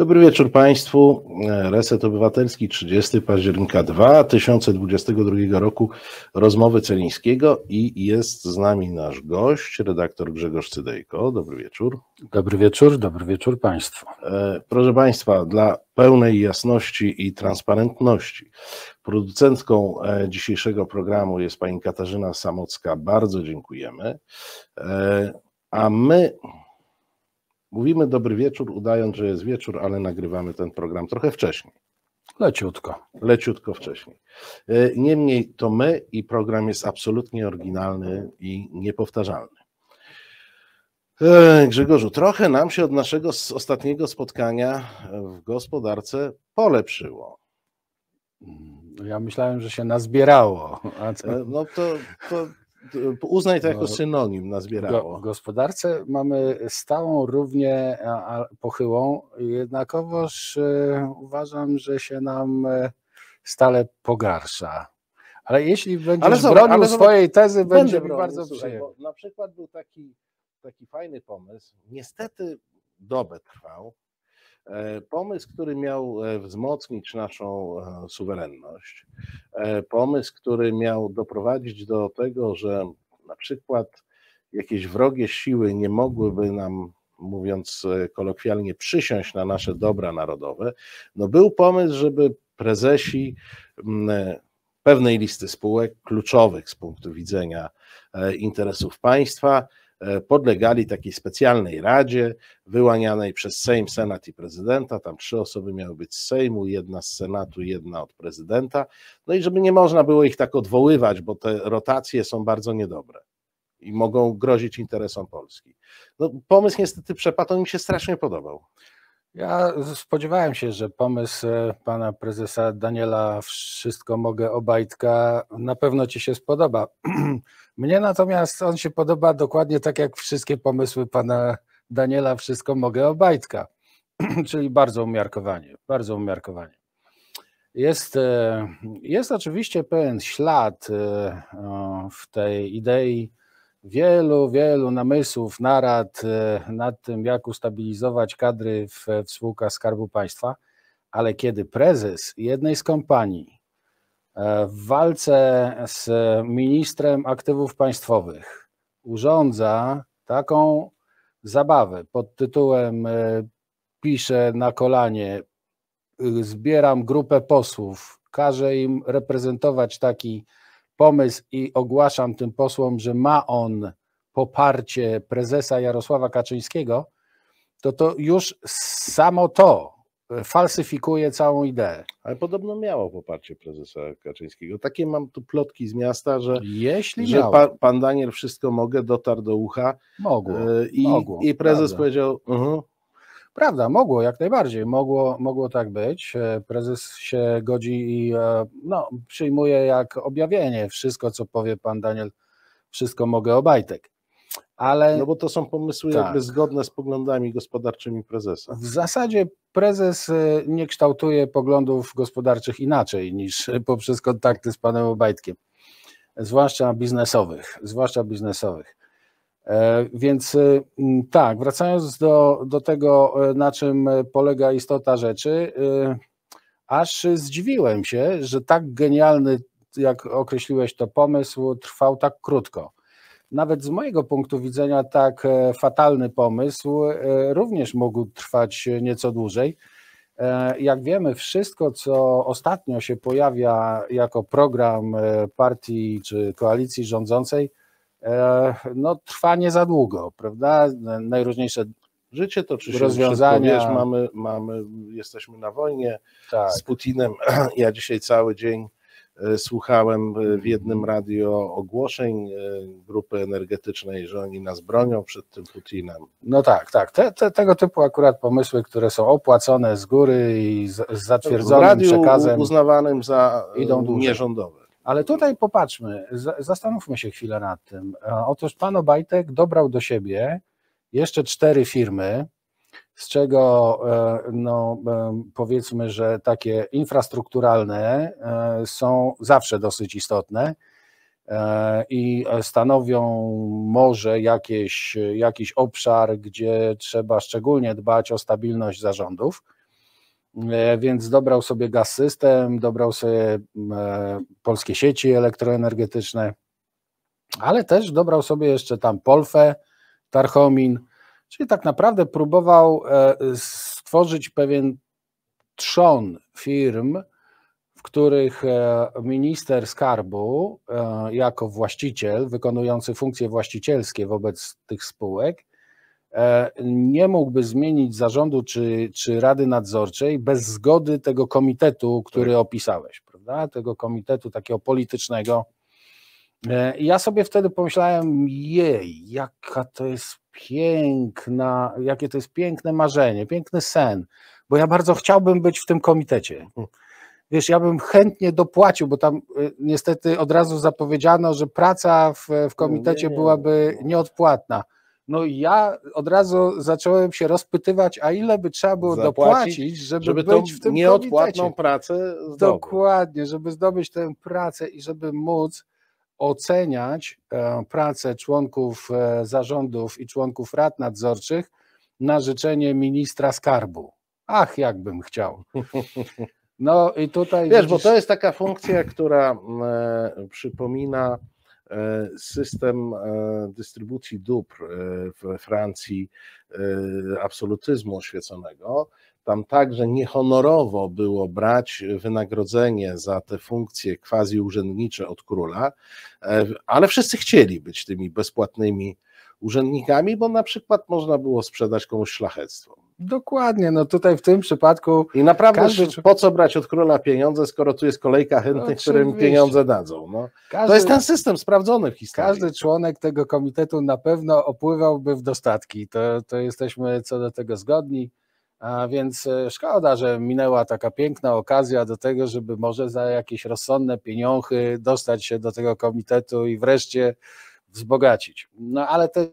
Dobry wieczór Państwu. E, Reset Obywatelski, 30 października 2022 roku, rozmowy Celińskiego i jest z nami nasz gość, redaktor Grzegorz Cydejko. Dobry wieczór. Dobry wieczór, dobry wieczór Państwu. E, proszę Państwa, dla pełnej jasności i transparentności, producentką e, dzisiejszego programu jest pani Katarzyna Samocka. Bardzo dziękujemy. A my Mówimy dobry wieczór, udając, że jest wieczór, ale nagrywamy ten program trochę wcześniej. Leciutko. Leciutko wcześniej. E, niemniej to my i program jest absolutnie oryginalny i niepowtarzalny. E, Grzegorzu, trochę nam się od naszego ostatniego spotkania w gospodarce polepszyło. Mm, ja myślałem, że się nazbierało. E, no to, to, uznaj to jako no, synonim nazbierało. W gospodarce mamy stałą równie pochyłą, jednakowoż e, uważam, że się nam e, stale pogarsza. Ale jeśli będziesz ale zobacz, bronił ale zobacz, swojej tezy, będzie mi bardzo przyjemnie. Na przykład był taki, taki fajny pomysł, niestety dobę trwał, E, pomysł, który miał e, wzmocnić naszą e, suwerenność, pomysł, który miał doprowadzić do tego, że na przykład jakieś wrogie siły nie mogłyby nam, mówiąc kolokwialnie, przysiąść na nasze dobra narodowe, no był pomysł, żeby prezesi pewnej listy spółek kluczowych z punktu widzenia interesów państwa E, podlegali takiej specjalnej radzie wyłanianej przez Sejm, Senat i prezydenta. Tam trzy osoby miały być z Sejmu, jedna z Senatu, jedna od prezydenta. No i żeby nie można było ich tak odwoływać, bo te rotacje są bardzo niedobre i mogą grozić interesom Polski. No, pomysł niestety przepadł, on mi się strasznie podobał. Ja spodziewałem się, że pomysł e, pana prezesa Daniela Wszystko Mogę Obajtka na pewno ci się spodoba. Mnie natomiast on się podoba dokładnie tak jak wszystkie pomysły pana Daniela Wszystko Mogę Obajtka, czyli bardzo umiarkowanie, bardzo umiarkowanie. Jest, e, jest oczywiście pewien ślad e, w tej idei wielu, wielu namysłów, narad e, nad tym, jak ustabilizować kadry w, w spółkach Skarbu Państwa, ale kiedy prezes jednej z kompanii e, w walce z ministrem aktywów państwowych urządza taką zabawę pod tytułem e, piszę na kolanie, y, zbieram grupę posłów, każę im reprezentować taki pomysł i ogłaszam tym posłom, że ma on poparcie prezesa Jarosława Kaczyńskiego, to to już samo to falsyfikuje całą ideę. Ale podobno miało poparcie prezesa Kaczyńskiego. Takie mam tu plotki z miasta, że, Jeśli że pa, pan Daniel wszystko mogę dotarł do ucha. Mogło. E, I, mogło, i prezes prawda. powiedział, uh mhm, -huh, prawda, mogło jak najbardziej, mogło, mogło tak być. E, prezes się godzi i e, no, przyjmuje jak objawienie wszystko, co powie pan Daniel, wszystko mogę obajtek. Ale, no bo to są pomysły tak. jakby zgodne z poglądami gospodarczymi prezesa. W zasadzie prezes e, nie kształtuje poglądów gospodarczych inaczej niż poprzez kontakty z panem Obajtkiem, zwłaszcza biznesowych, zwłaszcza biznesowych. E, więc y, tak, wracając do, do tego, e, na czym polega istota rzeczy, y, aż zdziwiłem się, że tak genialny, jak określiłeś to, pomysł trwał tak krótko. Nawet z mojego punktu widzenia, tak e, fatalny pomysł również mógł trwać nieco dłużej. Jak wiemy, wszystko, co ostatnio się pojawia jako program partii czy koalicji rządzącej, E, no, trwa nie za długo, prawda? Najróżniejsze życie to czy się rozwiązania. Wiesz, mamy, mamy, jesteśmy na wojnie tak. z Putinem. Ja dzisiaj cały dzień e, słuchałem e, w jednym radio ogłoszeń grupy energetycznej, że oni nas bronią przed tym Putinem. No tak, tak. Te, te, tego typu akurat pomysły, które są opłacone z góry i z, z zatwierdzonym w radiu przekazem. uznawanym za idą dłużej. nierządowe. Ale tutaj popatrzmy, zastanówmy się chwilę nad tym. Otóż pan Obajtek dobrał do siebie jeszcze cztery firmy, z czego e, no, e, powiedzmy, że takie infrastrukturalne e, są zawsze dosyć istotne i stanowią może jakieś, jakiś obszar, gdzie trzeba szczególnie dbać o stabilność zarządów. E, więc dobrał sobie gaz system, dobrał sobie e, polskie sieci elektroenergetyczne, ale też dobrał sobie jeszcze tam Polfę, Tarchomin, czyli tak naprawdę próbował e, stworzyć pewien trzon firm, w których minister skarbu jako właściciel, wykonujący funkcje właścicielskie wobec tych spółek, E, nie mógłby zmienić zarządu czy, czy rady nadzorczej bez zgody tego komitetu, który tak. opisałeś, prawda? Tego komitetu takiego politycznego. E, ja sobie wtedy pomyślałem, jej, jaka to jest piękna, jakie to jest piękne marzenie, piękny sen, bo ja bardzo chciałbym być w tym komitecie. Wiesz, ja bym chętnie dopłacił, bo tam e, niestety od razu zapowiedziano, że praca w, w komitecie byłaby nieodpłatna no ja od razu zacząłem się rozpytywać, a ile by trzeba było Zapłacić, dopłacić, żeby, żeby być w tym nieodpłatną pracę zdobyć. Dokładnie, żeby zdobyć tę pracę i żeby móc oceniać e, pracę członków e, zarządów i członków rad nadzorczych na życzenie ministra skarbu. Ach, jakbym chciał. No i tutaj. Wiesz, widzisz... bo to jest taka funkcja, która mm, e, przypomina E, system e, dystrybucji dóbr e, we Francji absolutyzmu oświeconego. Tam także niehonorowo było brać wynagrodzenie za te funkcje quasi urzędnicze od króla, ale wszyscy chcieli być tymi bezpłatnymi urzędnikami, bo na przykład można było sprzedać komuś szlachectwo Dokładnie, no tutaj w tym przypadku. I naprawdę każdy... po co brać od króla pieniądze, skoro tu jest kolejka chętnych, no, którym pieniądze dadzą. No. Każdy, to jest ten system sprawdzony w historii. Każdy członek tego komitetu na pewno opływałby w dostatki. To, to jesteśmy co do tego zgodni. A więc e, szkoda, że minęła taka piękna okazja do tego, żeby może za jakieś rozsądne pieniądze dostać się do tego komitetu i wreszcie wzbogacić. No ale też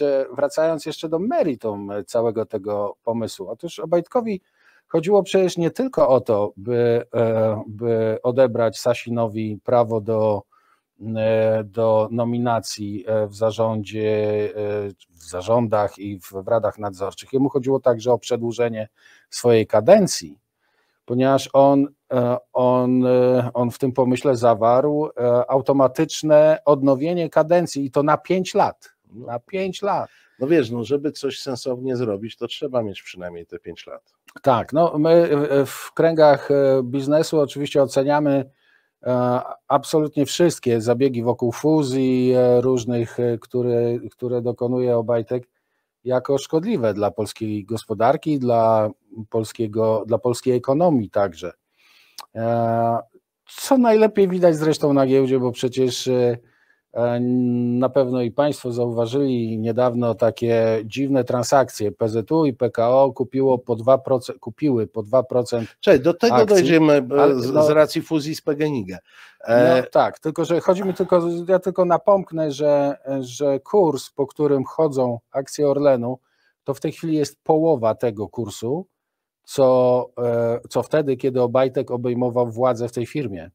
E, wracając jeszcze do meritum e, całego tego pomysłu. Otóż Obajtkowi chodziło przecież nie tylko o to, by, e, by odebrać Sasinowi prawo do, do nominacji w zarządzie, w zarządach i w, w radach nadzorczych. Jemu chodziło także o przedłużenie swojej kadencji, ponieważ on, on, on w tym pomyśle zawarł automatyczne odnowienie kadencji i to na 5 lat. No. Na 5 lat. No wiesz, no żeby coś sensownie zrobić, to trzeba mieć przynajmniej te 5 lat. Tak, no my w kręgach e, biznesu oczywiście oceniamy e, absolutnie wszystkie zabiegi wokół fuzji e, różnych, które, które dokonuje Obajtek jako szkodliwe dla polskiej gospodarki, dla, polskiego, dla polskiej ekonomii także. Co najlepiej widać zresztą na giełdzie, bo przecież E, na pewno i Państwo zauważyli niedawno takie dziwne transakcje. PZU i PKO kupiło po 2%, kupiły po 2%. Czyli do tego akcji, dojdziemy e, z, no, z, racji fuzji z Pegenigę. E... No, tak, tylko że chodzi mi tylko, ja tylko napomknę, że, że kurs, po którym chodzą akcje Orlenu, to w tej chwili jest połowa tego kursu, co, e, co wtedy, kiedy Obajtek obejmował władzę w tej firmie.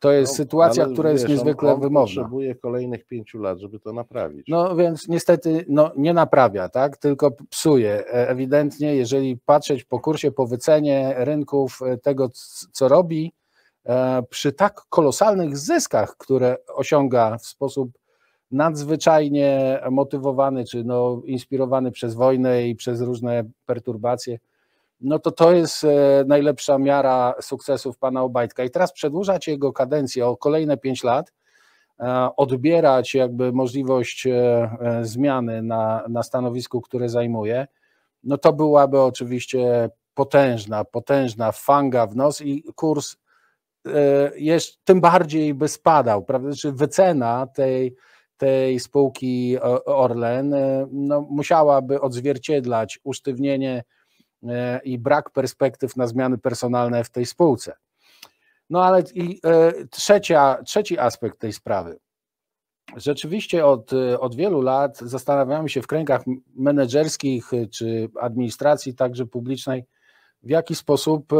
To jest no, sytuacja, która wiesz, jest niezwykle on, wymowna. Potrzebuje kolejnych pięciu lat, żeby to naprawić. No więc niestety no, nie naprawia, tak? tylko psuje. E, ewidentnie, jeżeli patrzeć po kursie, po wycenie rynków e, tego, co robi, e, przy tak kolosalnych zyskach, które osiąga w sposób nadzwyczajnie motywowany, czy no, inspirowany przez wojnę i przez różne perturbacje, no to to jest e, najlepsza miara sukcesów pana Obajtka. I teraz przedłużać jego kadencję o kolejne 5 lat, e, odbierać jakby możliwość e, zmiany na, na stanowisku, które zajmuje, no to byłaby oczywiście potężna, potężna fanga w nos i kurs jeszcze, tym bardziej by spadał, prawda? Znaczy wycena tej, tej spółki Orlen no, musiałaby odzwierciedlać usztywnienie E, i brak perspektyw na zmiany personalne w tej spółce. No ale i e, trzecia, trzeci aspekt tej sprawy. Rzeczywiście od, e, od wielu lat zastanawiamy się w kręgach menedżerskich czy administracji, także publicznej, w jaki sposób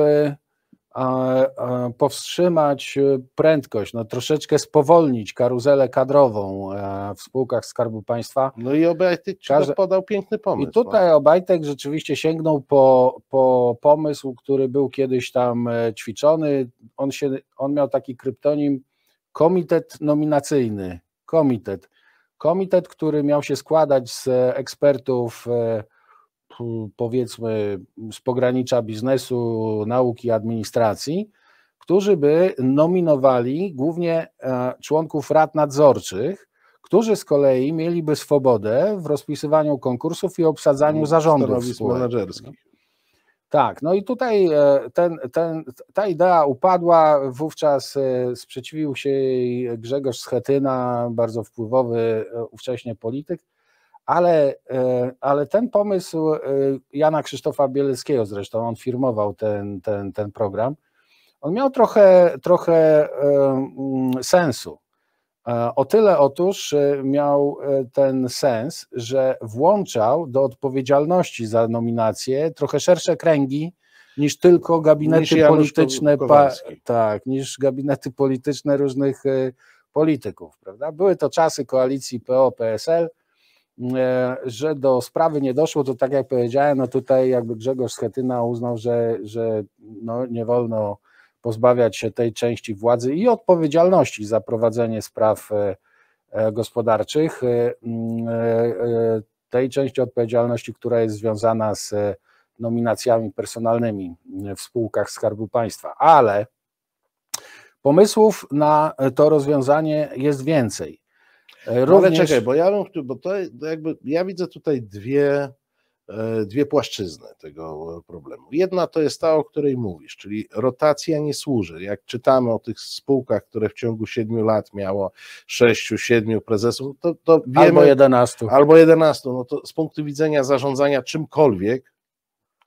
powstrzymać e, prędkość, no troszeczkę spowolnić karuzelę kadrową e, w spółkach Skarbu Państwa. No i Obajtek Każe... podał piękny pomysł. I tutaj no. Obajtek rzeczywiście sięgnął po, po pomysł, który był kiedyś tam e, ćwiczony. On, się, on miał taki kryptonim komitet nominacyjny. Komitet. Komitet, który miał się składać z ekspertów powiedzmy z pogranicza biznesu, nauki, administracji, którzy by nominowali głównie e, członków rad nadzorczych, którzy z kolei mieliby swobodę w rozpisywaniu konkursów i obsadzaniu no, zarządów no. menedżerskich. Tak, no i tutaj e, ten, ten, ta idea upadła, wówczas e, sprzeciwił się jej Grzegorz Schetyna, bardzo wpływowy ówcześnie polityk, ale, e, ale ten pomysł e, Jana Krzysztofa Bieleckiego zresztą, on firmował ten, ten, ten program, on miał trochę, trochę e, mm, sensu. O tyle otóż miał ten sens, że włączał do odpowiedzialności za nominację trochę szersze kręgi niż tylko gabinety niż polityczne, pa, tak, niż gabinety polityczne różnych polityków, prawda? Były to czasy koalicji PO-PSL, E, że do sprawy nie doszło, to tak jak powiedziałem, no tutaj jakby Grzegorz Schetyna uznał, że, że no nie wolno pozbawiać się tej części władzy i odpowiedzialności za prowadzenie spraw e, e, gospodarczych, mm, tej części odpowiedzialności, która jest związana z nominacjami personalnymi w spółkach Skarbu Państwa, ale pomysłów na to rozwiązanie jest więcej. E, również... Ale czekaj, bo ja bo to jakby, ja widzę tutaj dwie, e, dwie płaszczyzny tego e, problemu. Jedna to jest ta, o której mówisz, czyli rotacja nie służy. Jak czytamy o tych spółkach, które w ciągu siedmiu lat miało sześciu, siedmiu prezesów, to, to wiemy. Albo jedenastu. Albo jedenastu. No to z punktu widzenia zarządzania czymkolwiek,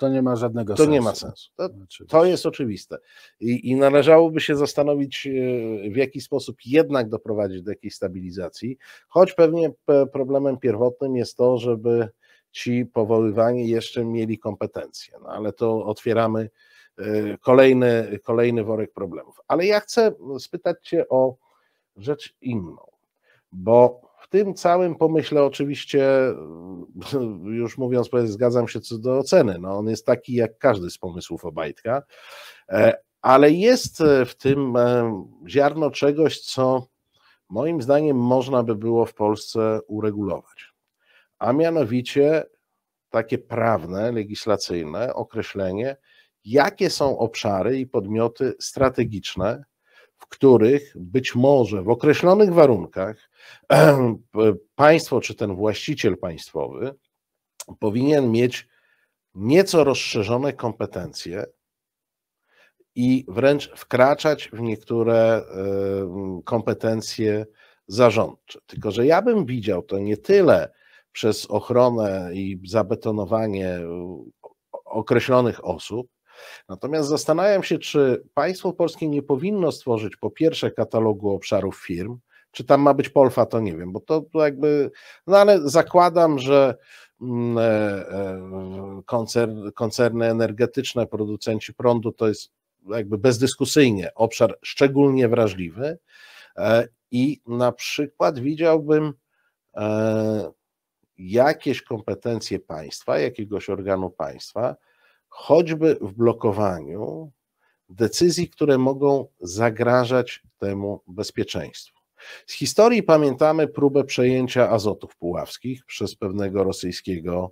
to nie ma żadnego to sensu. To nie ma sensu. To, to jest oczywiste. I, I, należałoby się zastanowić, e, w jaki sposób jednak doprowadzić do jakiejś stabilizacji, choć pewnie problemem pierwotnym jest to, żeby ci powoływani jeszcze mieli kompetencje. No ale to otwieramy e, kolejny, kolejny worek problemów. Ale ja chcę spytać Cię o rzecz inną, bo w tym całym pomyśle oczywiście, już mówiąc, zgadzam się co do oceny. No, on jest taki jak każdy z pomysłów Obajtka, e, ale jest e, w tym e, ziarno czegoś, co moim zdaniem można by było w Polsce uregulować. A mianowicie takie prawne, legislacyjne określenie, jakie są obszary i podmioty strategiczne, w których być może w określonych warunkach państwo czy ten właściciel państwowy powinien mieć nieco rozszerzone kompetencje i wręcz wkraczać w niektóre y, kompetencje zarządcze. Tylko, że ja bym widział to nie tyle przez ochronę i zabetonowanie y, określonych osób, Natomiast zastanawiam się, czy państwo polskie nie powinno stworzyć po pierwsze katalogu obszarów firm, czy tam ma być Polfa, to nie wiem, bo to, to jakby, no ale zakładam, że mm, e, e, koncern, koncerny energetyczne, producenci prądu to jest jakby bezdyskusyjnie obszar szczególnie wrażliwy e, i na przykład widziałbym jakieś kompetencje państwa, jakiegoś organu państwa, choćby w blokowaniu decyzji, które mogą zagrażać temu bezpieczeństwu. Z historii pamiętamy próbę przejęcia azotów puławskich przez pewnego rosyjskiego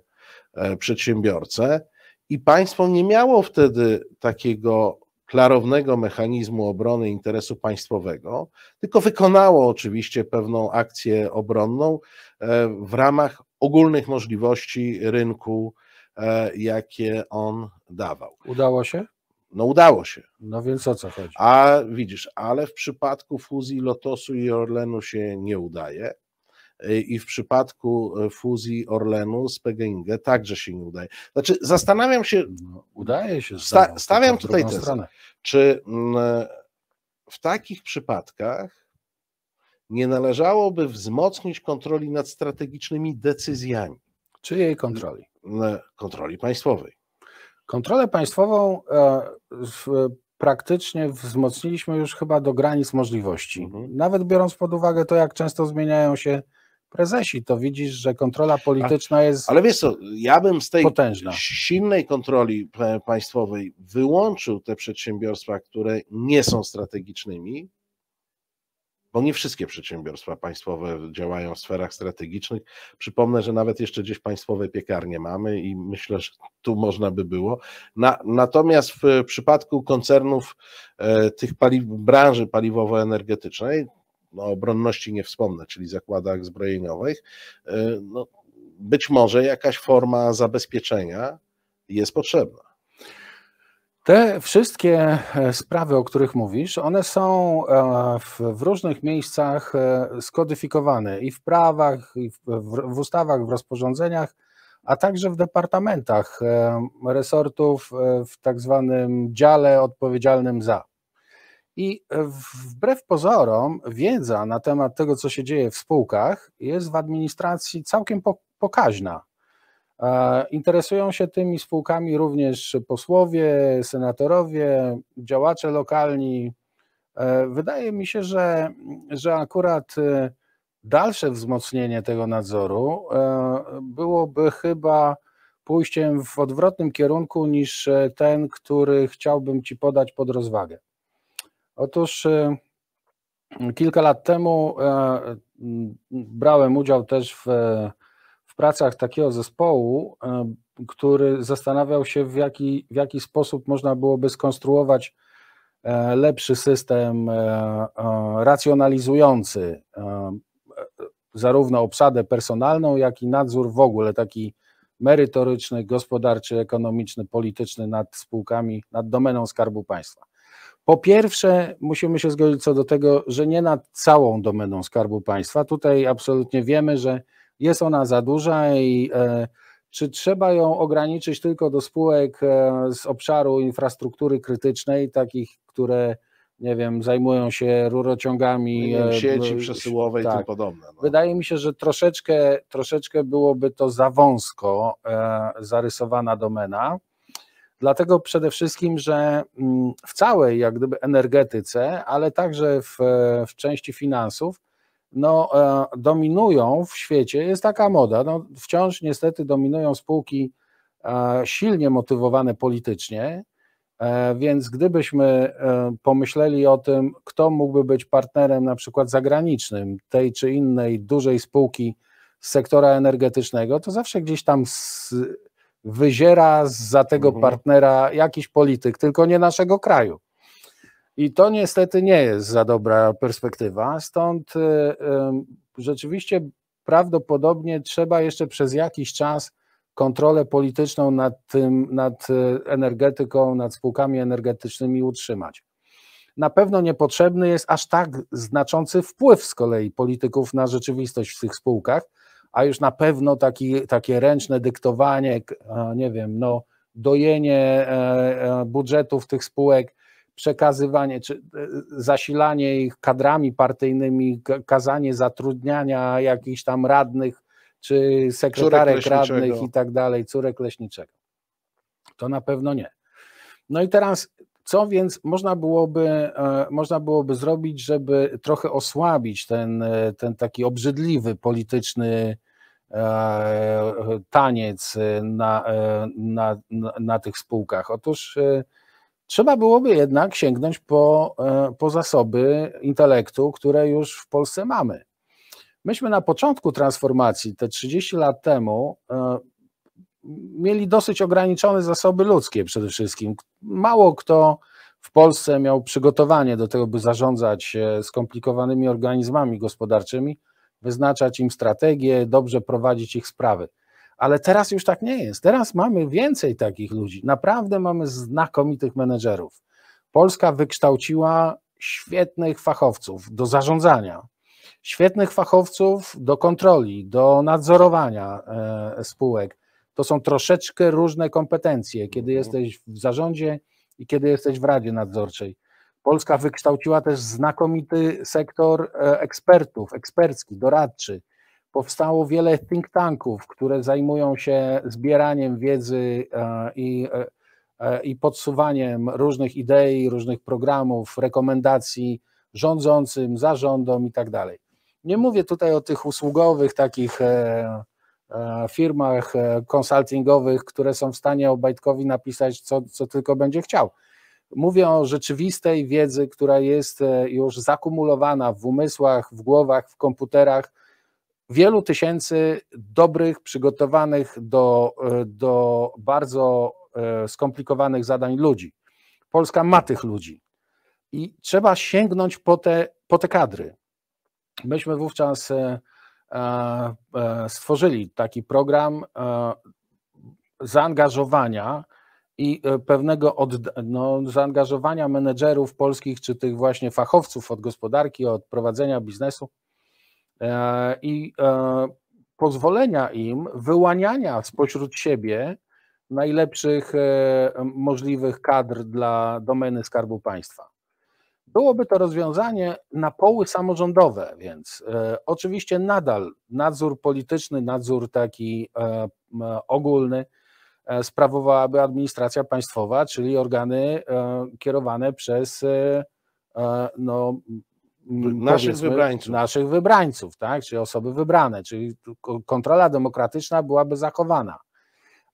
e, przedsiębiorcę i państwo nie miało wtedy takiego klarownego mechanizmu obrony interesu państwowego, tylko wykonało oczywiście pewną akcję obronną e, w ramach ogólnych możliwości rynku E, jakie on dawał. Udało się? No udało się. No więc o co chodzi? A widzisz, ale w przypadku fuzji Lotosu i Orlenu się nie udaje. E, I w przypadku e, fuzji Orlenu z PGINGE także się nie udaje. Znaczy, zastanawiam się. No, udaje się. Sta stawiam tutaj tezę. Stronę. Czy mm, w takich przypadkach nie należałoby wzmocnić kontroli nad strategicznymi decyzjami? Czy jej kontroli? Kontroli państwowej. Kontrolę państwową e, praktycznie wzmocniliśmy już chyba do granic możliwości. Mhm. Nawet biorąc pod uwagę to, jak często zmieniają się prezesi, to widzisz, że kontrola polityczna jest. Ale wiesz co, ja bym z tej potężna. silnej kontroli e, państwowej wyłączył te przedsiębiorstwa, które nie są strategicznymi, bo nie wszystkie przedsiębiorstwa państwowe działają w sferach strategicznych. Przypomnę, że nawet jeszcze gdzieś państwowe piekarnie mamy i myślę, że tu można by było. Na, natomiast w przypadku koncernów e, tych branży paliwowo-energetycznej, no, obronności nie wspomnę, czyli zakładach zbrojeniowych, e, no, być może jakaś forma zabezpieczenia jest potrzebna. Te wszystkie e, sprawy, o których mówisz, one są e, w, różnych miejscach e, skodyfikowane i w prawach, i w, ustawach, w rozporządzeniach, a także w departamentach resortów w tak zwanym dziale odpowiedzialnym za. I wbrew pozorom, wiedza na temat tego, co się dzieje w spółkach, jest w administracji całkiem pokaźna. Interesują się tymi spółkami również posłowie, senatorowie, działacze lokalni. E, wydaje mi się, że, że akurat e, dalsze wzmocnienie tego nadzoru e, byłoby chyba pójściem w odwrotnym kierunku niż ten, który chciałbym Ci podać pod rozwagę. Otóż kilka lat temu brałem udział też w pracach takiego zespołu, który zastanawiał się, w jaki, w jaki sposób można byłoby skonstruować e, lepszy system e, e, racjonalizujący zarówno obsadę personalną, jak i nadzór w ogóle taki merytoryczny, gospodarczy, ekonomiczny, polityczny nad spółkami, nad domeną Skarbu Państwa. Po pierwsze, musimy się zgodzić co do tego, że nie nad całą domeną Skarbu Państwa. Tutaj absolutnie wiemy, że jest ona za duża i e, czy trzeba ją ograniczyć tylko do spółek e, z obszaru infrastruktury krytycznej, takich, które nie wiem, zajmują się rurociągami. E, sieci przesyłowej tak. i tym tak. podobne. No. Wydaje mi się, że troszeczkę, troszeczkę byłoby to za wąsko zarysowana domena. Dlatego przede wszystkim, że mm, w całej jak gdyby energetyce, ale także w, w części finansów, no, e, dominują w świecie, jest taka moda, no, wciąż niestety dominują spółki e, silnie motywowane politycznie, e, więc gdybyśmy pomyśleli o tym, kto mógłby być partnerem na przykład zagranicznym tej czy innej dużej spółki z sektora energetycznego, to zawsze gdzieś tam z, wyziera za tego mhm. partnera jakiś polityk, tylko nie naszego kraju. I to niestety nie jest za dobra perspektywa, stąd y, y, rzeczywiście prawdopodobnie trzeba jeszcze przez jakiś czas kontrolę polityczną nad tym, nad y, energetyką, nad spółkami energetycznymi utrzymać. Na pewno niepotrzebny jest aż tak znaczący wpływ z kolei polityków na rzeczywistość w tych spółkach, a już na pewno taki, takie ręczne dyktowanie, nie wiem, no, dojenie e, e, budżetów tych spółek przekazywanie czy e, zasilanie ich kadrami partyjnymi, kazanie zatrudniania jakichś tam radnych czy sekretarek radnych i tak dalej, córek leśniczego. To na pewno nie. No i teraz, co więc można byłoby, e, można byłoby zrobić, żeby trochę osłabić ten, e, ten taki obrzydliwy polityczny taniec na, na, na, na tych spółkach? Otóż Trzeba byłoby jednak sięgnąć po, e, po zasoby intelektu, które już w Polsce mamy. Myśmy na początku transformacji, te 30 lat temu, e, mieli dosyć ograniczone zasoby ludzkie przede wszystkim. Mało kto w Polsce miał przygotowanie do tego, by zarządzać e, skomplikowanymi organizmami gospodarczymi, wyznaczać im strategie, dobrze prowadzić ich sprawy. Ale teraz już tak nie jest. Teraz mamy więcej takich ludzi. Naprawdę mamy znakomitych menedżerów. Polska wykształciła świetnych fachowców do zarządzania, świetnych fachowców do kontroli, do nadzorowania e, spółek. To są troszeczkę różne kompetencje, kiedy mhm. jesteś w zarządzie i kiedy jesteś w Radzie Nadzorczej. Polska wykształciła też znakomity sektor e, ekspertów, ekspercki, doradczy powstało wiele think tanków, które zajmują się zbieraniem wiedzy e, i, e, e, i podsuwaniem różnych idei, różnych programów, rekomendacji rządzącym, zarządom i tak dalej. Nie mówię tutaj o tych usługowych takich firmach konsultingowych, które są w stanie Obajtkowi napisać, co, co tylko będzie chciał. Mówię o rzeczywistej wiedzy, która jest już zakumulowana w umysłach, w głowach, w komputerach wielu tysięcy dobrych, przygotowanych do, e, do bardzo e, skomplikowanych zadań ludzi. Polska ma tych ludzi i trzeba sięgnąć po te, po te kadry. Myśmy wówczas e, stworzyli taki program zaangażowania i pewnego od, no, zaangażowania menedżerów polskich, czy tych właśnie fachowców od gospodarki, od prowadzenia biznesu E, i e, pozwolenia im wyłaniania spośród siebie najlepszych e, możliwych kadr dla domeny Skarbu Państwa. Byłoby to rozwiązanie na poły samorządowe, więc oczywiście nadal nadzór polityczny, nadzór taki ogólny sprawowałaby administracja państwowa, czyli organy kierowane przez no, naszych wybrańców. Naszych wybrańców, tak? Czyli osoby wybrane, czyli kontrola demokratyczna byłaby zachowana.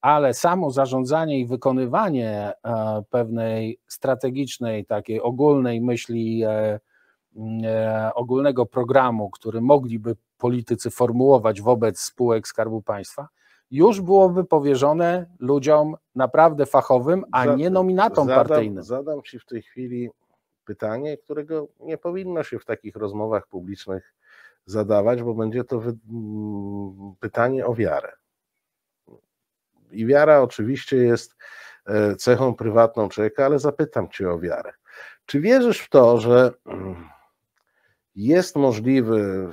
Ale samo zarządzanie i wykonywanie e, pewnej strategicznej, takiej ogólnej myśli, e, e, ogólnego programu, który mogliby politycy formułować wobec spółek Skarbu Państwa, już byłoby powierzone ludziom naprawdę fachowym, a zadam, nie nominatom zadam, partyjnym. Zadam Ci w tej chwili pytanie, którego nie powinno się w takich rozmowach publicznych zadawać, bo będzie to wy... Mm, pytanie o wiarę. I wiara oczywiście jest e, cechą prywatną człowieka, ale zapytam Cię o wiarę. Czy wierzysz w to, że mm, jest możliwy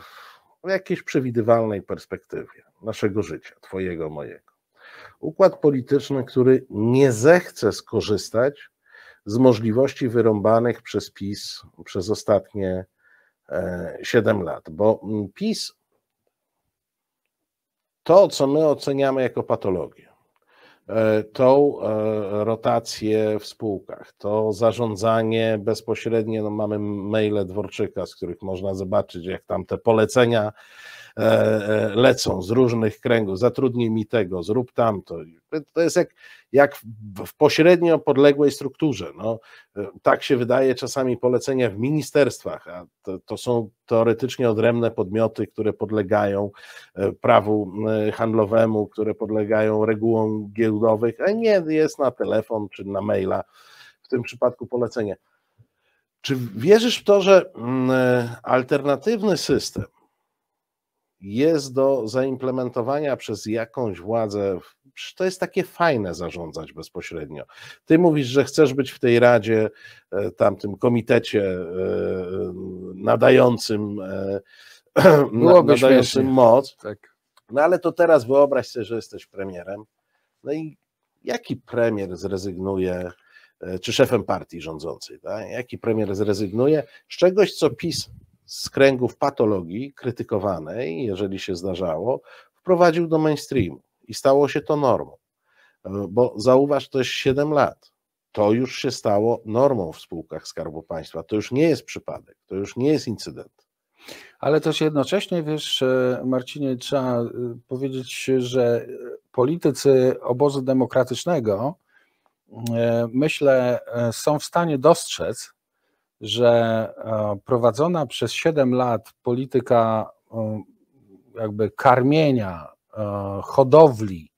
w jakiejś przewidywalnej perspektywie naszego życia, Twojego, mojego? Układ polityczny, który nie zechce skorzystać z możliwości wyrąbanych przez PiS przez ostatnie 7 e, lat, bo mm, PiS to, co my oceniamy jako patologię, e, tą e, rotację w spółkach, to zarządzanie bezpośrednie, no mamy maile Dworczyka, z których można zobaczyć, jak tam te polecenia E, e, lecą z różnych kręgów, zatrudnij mi tego, zrób tamto. To jest jak, jak w pośrednio podległej strukturze. No, e, tak się wydaje czasami polecenia w ministerstwach, a to, to są teoretycznie odrębne podmioty, które podlegają prawu handlowemu, które podlegają regułom giełdowych, a nie jest na telefon czy na maila w tym przypadku polecenie. Czy wierzysz w to, że mm, alternatywny system, jest do zaimplementowania przez jakąś władzę. To jest takie fajne zarządzać bezpośrednio. Ty mówisz, że chcesz być w tej radzie, e, tamtym komitecie e, nadającym, e, nadającym moc. Tak. No ale to teraz wyobraź sobie, że jesteś premierem. No i jaki premier zrezygnuje, czy szefem partii rządzącej, tak? jaki premier zrezygnuje z czegoś, co PiS z kręgów patologii krytykowanej, jeżeli się zdarzało, wprowadził do mainstreamu i stało się to normą. Bo zauważ, to jest 7 lat. To już się stało normą w spółkach Skarbu Państwa. To już nie jest przypadek, to już nie jest incydent. Ale też jednocześnie, wiesz, e, Marcinie, trzeba e, powiedzieć, że politycy obozu demokratycznego, e, myślę, są w stanie dostrzec, że e, prowadzona przez 7 lat polityka e, jakby karmienia, e, hodowli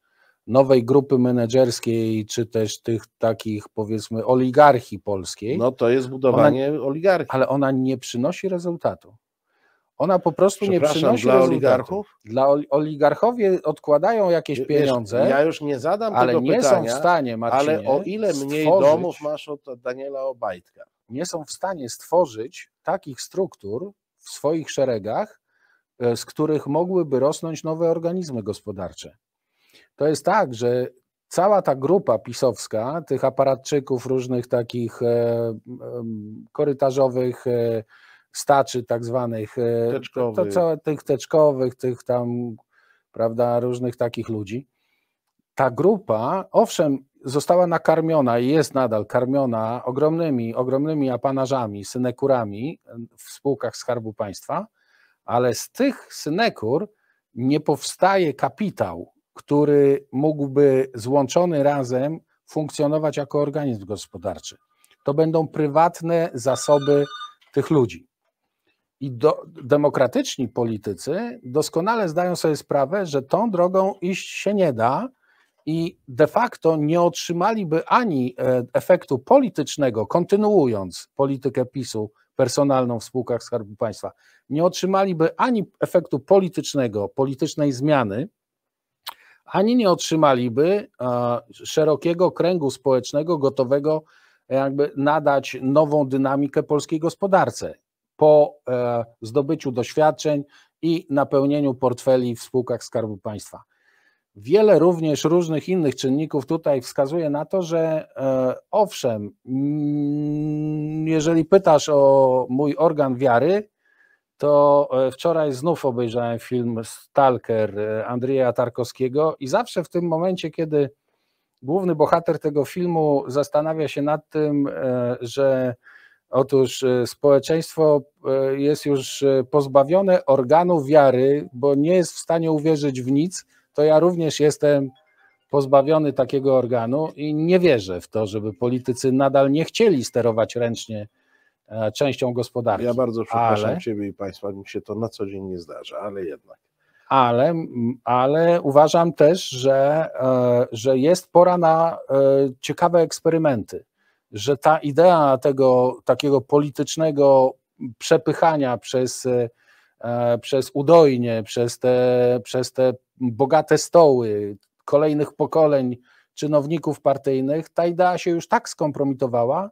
nowej grupy menedżerskiej, czy też tych takich powiedzmy oligarchii polskiej. No to jest budowanie ona, oligarchii. Ale ona nie przynosi rezultatu. Ona po prostu nie przynosi dla rezultatu. oligarchów? Dla oligarchowie odkładają jakieś Wiesz, pieniądze. Ja już nie zadam ale tego nie pytania, są w stanie, Marcinie, Ale o ile mniej domów masz od Daniela Obajtka? nie są w stanie stworzyć takich struktur w swoich szeregach, e, z których mogłyby rosnąć nowe organizmy gospodarcze. To jest tak, że cała ta grupa pisowska, tych aparatczyków, różnych takich e, korytarzowych e, staczy, tak zwanych, teczkowych. To, tych teczkowych, tych tam, prawda, różnych takich ludzi. Ta grupa, owszem, została nakarmiona i jest nadal karmiona ogromnymi, ogromnymi apanażami, synekurami e, w spółkach Skarbu Państwa, ale z tych synekur nie powstaje kapitał, który mógłby złączony razem funkcjonować jako organizm gospodarczy. To będą prywatne zasoby tych ludzi. I do, demokratyczni politycy doskonale zdają sobie sprawę, że tą drogą iść się nie da, i de facto nie otrzymaliby ani e, efektu politycznego, kontynuując politykę PiSu personalną w spółkach Skarbu Państwa, nie otrzymaliby ani efektu politycznego, politycznej zmiany, ani nie otrzymaliby szerokiego kręgu społecznego gotowego e, jakby nadać nową dynamikę polskiej gospodarce po e, zdobyciu doświadczeń i napełnieniu portfeli w spółkach Skarbu Państwa. Wiele również różnych innych czynników tutaj wskazuje na to, że e, owszem, mm, jeżeli pytasz o mój organ wiary, to e, wczoraj znów obejrzałem film Stalker e, Andrzeja Tarkowskiego i zawsze w tym momencie, kiedy główny bohater tego filmu zastanawia się nad tym, że otóż społeczeństwo jest już pozbawione organu wiary, bo nie jest w stanie uwierzyć w nic, to ja również jestem pozbawiony takiego organu i nie wierzę w to, żeby politycy nadal nie chcieli sterować ręcznie e, częścią gospodarki. Ja bardzo przepraszam ale, Ciebie i Państwa, mi się to na co dzień nie zdarza, ale jednak. Ale, ale uważam też, że, e, że jest pora na e, ciekawe eksperymenty, że ta idea tego takiego politycznego przepychania przez E, przez udojnie, przez te, przez te bogate stoły kolejnych pokoleń czynowników partyjnych, ta idea się już tak skompromitowała,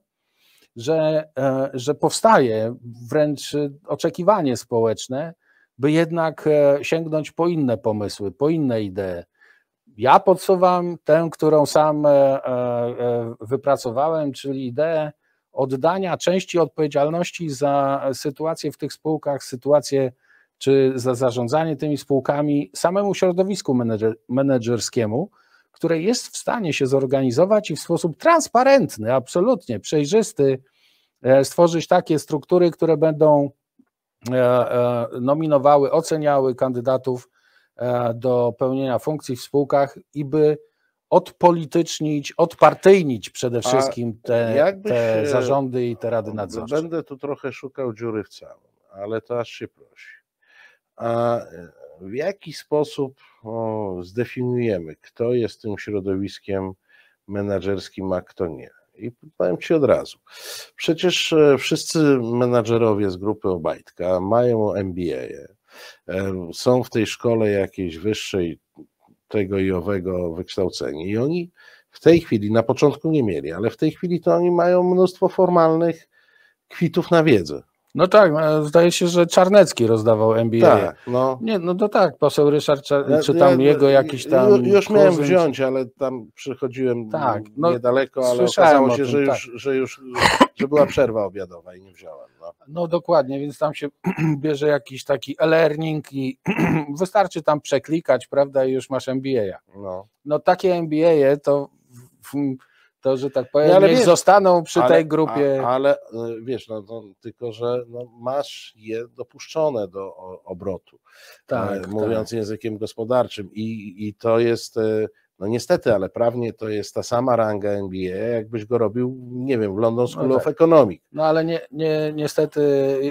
że, e, że powstaje wręcz oczekiwanie społeczne, by jednak e, sięgnąć po inne pomysły, po inne idee. Ja podsuwam tę, którą sam wypracowałem, czyli ideę oddania części odpowiedzialności za sytuację w tych spółkach, sytuację czy za zarządzanie tymi spółkami samemu środowisku menedżerskiemu, które jest w stanie się zorganizować i w sposób transparentny, absolutnie przejrzysty, e, stworzyć takie struktury, które będą e, e, nominowały, oceniały kandydatów do pełnienia funkcji w spółkach i by odpolitycznić, odpartyjnić przede wszystkim te, te e, zarządy i te rady nadzorcze. Będę tu trochę szukał dziury w całym, ale to aż się prosi. A e, w jaki sposób o, zdefiniujemy, kto jest tym środowiskiem menedżerskim, a kto nie? I powiem Ci od razu. Przecież e, wszyscy menedżerowie z grupy Obajtka mają MBA, są w tej szkole jakiejś wyższej tego i owego wykształceni. I oni w tej chwili, na początku nie mieli, ale w tej chwili to oni mają mnóstwo formalnych kwitów na wiedzę. No tak, no, zdaje się, że Czarnecki rozdawał NBA. Tak, no. Nie, no to tak, poseł Ryszard, czy tam ja, jego jakiś tam... Już miałem wziąć, ale tam przychodziłem tak, no, niedaleko, ale okazało się, tym, że, już, tak. że już, że była przerwa obiadowa i nie wziąłem. No, no dokładnie, więc tam się bierze jakiś taki e-learning i wystarczy tam przeklikać, prawda, i już masz NBA. No, no takie NBA to... W, w, to, że tak powiem, ale wiesz, zostaną przy ale, tej grupie. A, ale y, wiesz, no, no, tylko, że no, masz je dopuszczone do obrotu, y, tak, tak, mówiąc tak. językiem gospodarczym i, i to jest... Y, no niestety, ale prawnie to jest ta sama ranga NBA, jakbyś go robił, nie wiem, w London no School no tak. of Economics. No ale nie, nie, niestety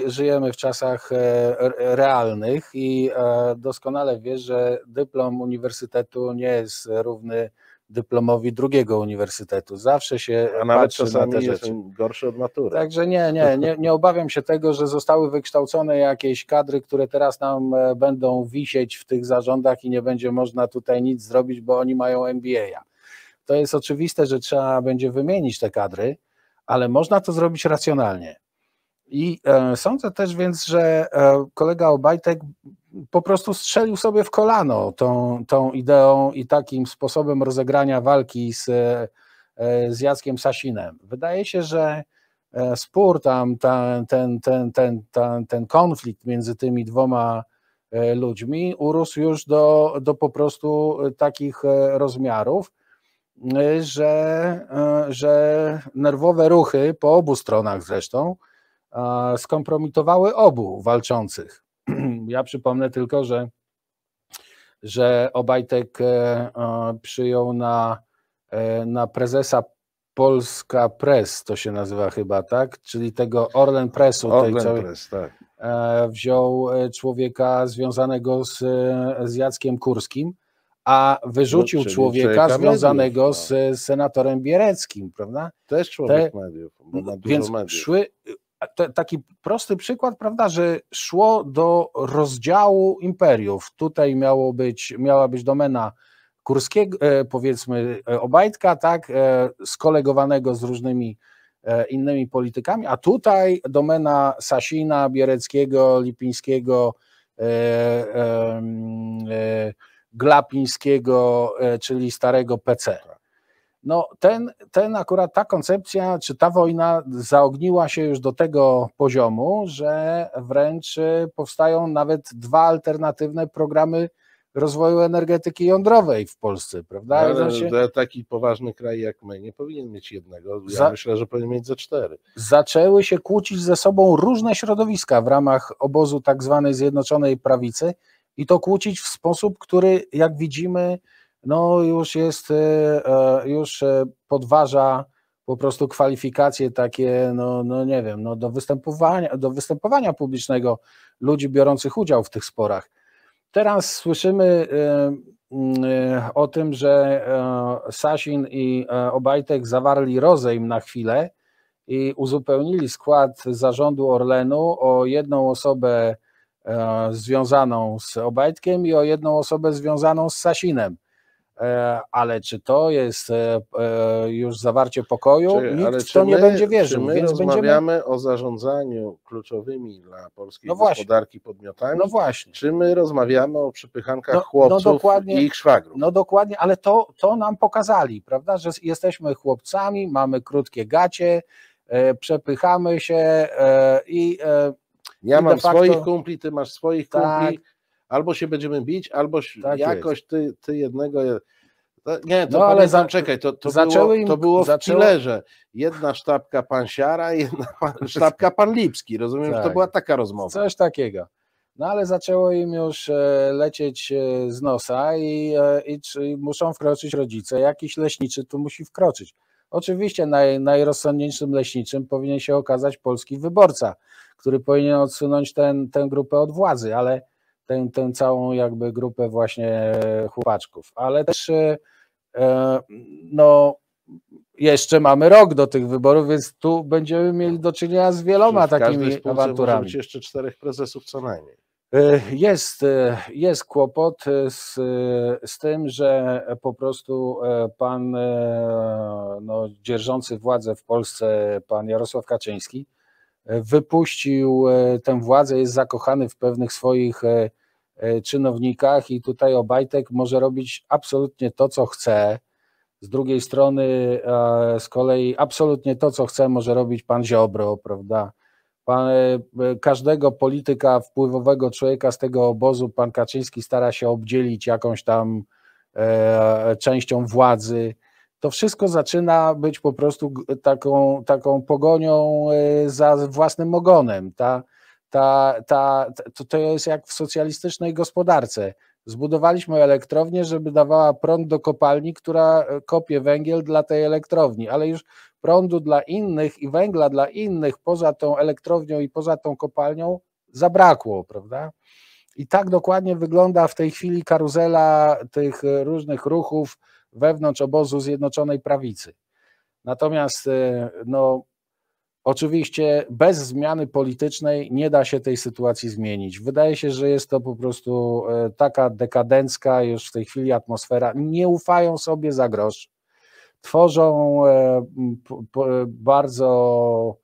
żyjemy w czasach e, realnych i e, doskonale wiesz, że dyplom uniwersytetu nie jest równy dyplomowi drugiego uniwersytetu. Zawsze się A nawet czasami na te rzeczy. od matury. Także nie, nie, nie, nie obawiam się tego, że zostały wykształcone jakieś kadry, które teraz nam e, będą wisieć w tych zarządach i nie będzie można tutaj nic zrobić, bo oni mają MBA. To jest oczywiste, że trzeba będzie wymienić te kadry, ale można to zrobić racjonalnie. I e, sądzę też więc, że e, kolega Obajtek po prostu strzelił sobie w kolano tą, tą ideą i takim sposobem rozegrania walki z, e, z Jackiem Sasinem. Wydaje się, że e, spór tam, ten, ten, ten, ten, ten, ten konflikt między tymi dwoma e, ludźmi urósł już do, do po prostu takich rozmiarów, że, że nerwowe ruchy po obu stronach zresztą skompromitowały obu walczących. Ja przypomnę tylko, że, że Obajtek e, e, przyjął na, e, na prezesa Polska Press, to się nazywa chyba, tak? Czyli tego Orlen Pressu. Orlen tej Press, tak. Wziął człowieka związanego z, z Jackiem Kurskim, a wyrzucił no, człowieka związanego mediów, no. z, z senatorem Biereckim, prawda? Też człowiek Te, mediów, bo ma dużo więc mediów. Szły, taki prosty przykład, prawda, że szło do rozdziału imperiów. Tutaj miało być, miała być domena Kurskiego, e, powiedzmy e, Obajtka, tak, e, skolegowanego z różnymi innymi politykami, a tutaj domena Sasina, Biereckiego, Lipińskiego, Glapińskiego, czyli starego PC. No ten, ten akurat ta koncepcja, czy ta wojna zaogniła się już do tego poziomu, że wręcz e, powstają nawet dwa alternatywne programy rozwoju energetyki jądrowej w Polsce, prawda? No, ale znaczy, taki poważny kraj jak my nie powinien mieć jednego, ja za, myślę, że powinien mieć ze cztery. Zaczęły się kłócić ze sobą różne środowiska w ramach obozu tak zwanej Zjednoczonej Prawicy i to kłócić w sposób, który jak widzimy no już jest, e, e, już e, podważa po prostu kwalifikacje takie, no, no nie wiem, no do, występowania, do występowania publicznego ludzi biorących udział w tych sporach. Teraz słyszymy mm, o tym, że Sasin i Obajtek zawarli rozejm na chwilę i uzupełnili skład zarządu Orlenu o jedną osobę związaną z Obajtkiem i o jedną osobę związaną z Sasinem. E, ale czy to jest e, e, już zawarcie pokoju, czy, nikt w to my, nie będzie wierzył. Czy my więc rozmawiamy będziemy... o zarządzaniu kluczowymi dla polskiej no gospodarki podmiotami? No właśnie. Czy my rozmawiamy o przypychankach no, no chłopców no i ich szwagrów? No dokładnie, ale to, to nam pokazali, prawda, że jesteśmy chłopcami, mamy krótkie gacie, przepychamy się i ja mam facto, swoich kumpli, ty masz swoich tak, kumpli. Albo się będziemy bić, albo tak jakoś ty, ty jednego. Nie, to no, ale za, czekaj, to, to, było, to było w zaczęło... że Jedna sztabka pan Siara, jedna pan, sztabka pan Lipski. Rozumiem, tak. że to tak. była taka rozmowa. Coś takiego. No ale zaczęło im już e, lecieć e, z nosa i, e, i, i muszą wkroczyć rodzice. Jakiś leśniczy tu musi wkroczyć. Oczywiście naj, najrozsądniejszym leśniczym powinien się okazać polski wyborca, który powinien odsunąć ten, tę grupę od władzy, ale tę, tę całą jakby grupę właśnie chłopaczków. Ale też e, no, jeszcze mamy rok do tych wyborów, więc tu będziemy mieli do czynienia z wieloma takimi awanturami. Może jeszcze czterech prezesów co najmniej. E, jest, e, jest kłopot z, z tym, że po prostu pan no, dzierżący władzę w Polsce, pan Jarosław Kaczyński, wypuścił e, tę władzę, jest zakochany w pewnych swoich e, e, czynownikach i tutaj Obajtek może robić absolutnie to, co chce. Z drugiej strony z kolei absolutnie to, co chce, może robić pan Ziobro, prawda? Pan, każdego polityka, wpływowego człowieka z tego obozu pan Kaczyński stara się obdzielić jakąś tam e, częścią władzy to wszystko zaczyna być po prostu taką, taką pogonią e, za własnym ogonem. Ta, ta, ta, to, to jest jak w socjalistycznej gospodarce. Zbudowaliśmy elektrownię, żeby dawała prąd do kopalni, która e, kopie węgiel dla tej elektrowni, ale już prądu dla innych i węgla dla innych poza tą elektrownią i poza tą kopalnią zabrakło, prawda? I tak dokładnie wygląda w tej chwili karuzela tych e, różnych ruchów, wewnątrz obozu Zjednoczonej Prawicy. Natomiast e, no, oczywiście bez zmiany politycznej nie da się tej sytuacji zmienić. Wydaje się, że jest to po prostu e, taka dekadencka już w tej chwili atmosfera. Nie ufają sobie za grosz. Tworzą e, bardzo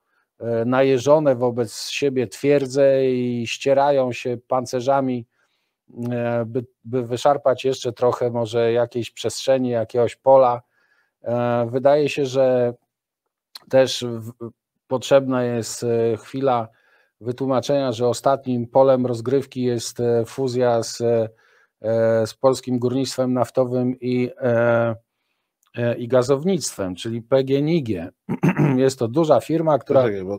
najeżone wobec siebie twierdze i ścierają się pancerzami E, by, by wyszarpać jeszcze trochę może jakiejś przestrzeni, jakiegoś pola. E, wydaje się, że też potrzebna jest e, chwila wytłumaczenia, że ostatnim polem rozgrywki jest fuzja z, z polskim górnictwem naftowym i, i gazownictwem, czyli PGNiG. Jest to duża firma, która. bo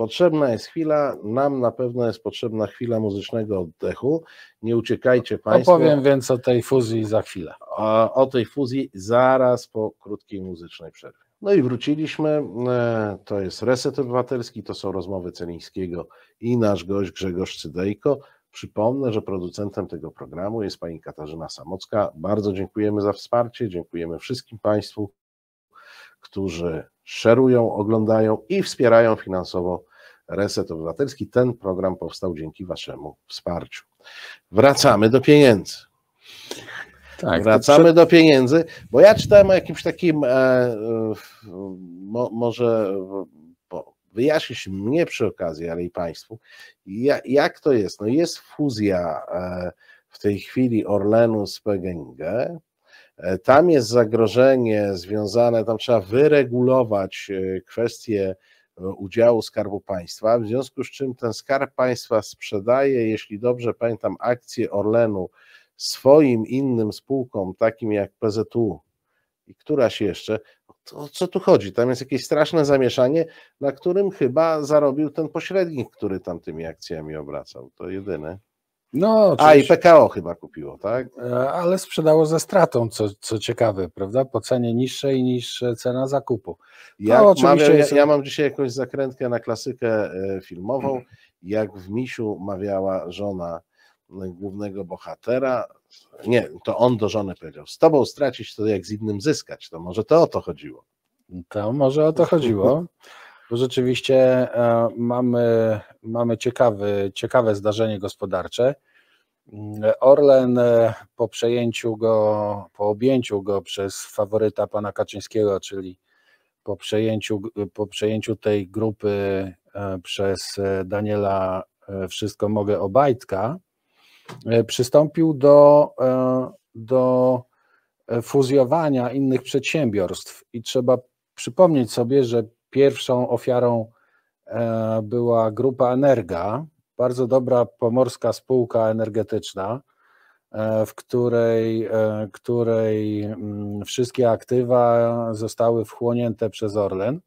Potrzebna jest chwila, nam na pewno jest potrzebna chwila muzycznego oddechu. Nie uciekajcie Państwo. Opowiem więc o tej fuzji za chwilę. O, o tej fuzji zaraz po krótkiej muzycznej przerwie. No i wróciliśmy. E, to jest Reset Obywatelski, to są rozmowy Celińskiego i nasz gość Grzegorz Cydejko. Przypomnę, że producentem tego programu jest pani Katarzyna Samocka. Bardzo dziękujemy za wsparcie, dziękujemy wszystkim Państwu, którzy szerują, oglądają i wspierają finansowo Reset Obywatelski. Ten program powstał dzięki Waszemu wsparciu. Wracamy do pieniędzy. Tak, Wracamy przed... do pieniędzy, bo ja czytałem o jakimś takim, e, e mo, może wyjaśnić mnie przy okazji, ale i Państwu, ja, jak to jest. No jest fuzja e, w tej chwili Orlenu z PGNiG. E, tam jest zagrożenie związane, tam trzeba wyregulować e, kwestie udziału Skarbu Państwa, w związku z czym ten Skarb Państwa sprzedaje, jeśli dobrze pamiętam, akcje Orlenu swoim innym spółkom, takim jak PZU i któraś jeszcze, to o co tu chodzi? Tam jest jakieś straszne zamieszanie, na którym chyba zarobił ten pośrednik, który tam tymi akcjami obracał. To jedyne. No, A i PKO chyba kupiło, tak? E, ale sprzedało ze stratą, co, co ciekawe, prawda? Po cenie niższej niż e, cena zakupu. Ja, mam, ja, jest... ja mam dzisiaj jakąś zakrętkę na klasykę e, filmową. Jak w Misiu mawiała żona głównego bohatera, nie, to on do żony powiedział: Z tobą stracić to jak z innym zyskać. To może to o to chodziło. To może o to chodziło. bo no rzeczywiście e, mamy, mamy ciekawy, ciekawe zdarzenie gospodarcze. Mm, Orlen e, po przejęciu go, po objęciu go przez faworyta pana Kaczyńskiego, czyli po przejęciu, po przejęciu tej grupy e, przez Daniela Wszystko Mogę Obajtka, przystąpił do, do fuzjowania innych przedsiębiorstw. I trzeba przypomnieć sobie, że Pierwszą ofiarą e, była grupa Energa, bardzo dobra pomorska spółka energetyczna, e, w której, e, której mm, wszystkie aktywa zostały wchłonięte przez Orlen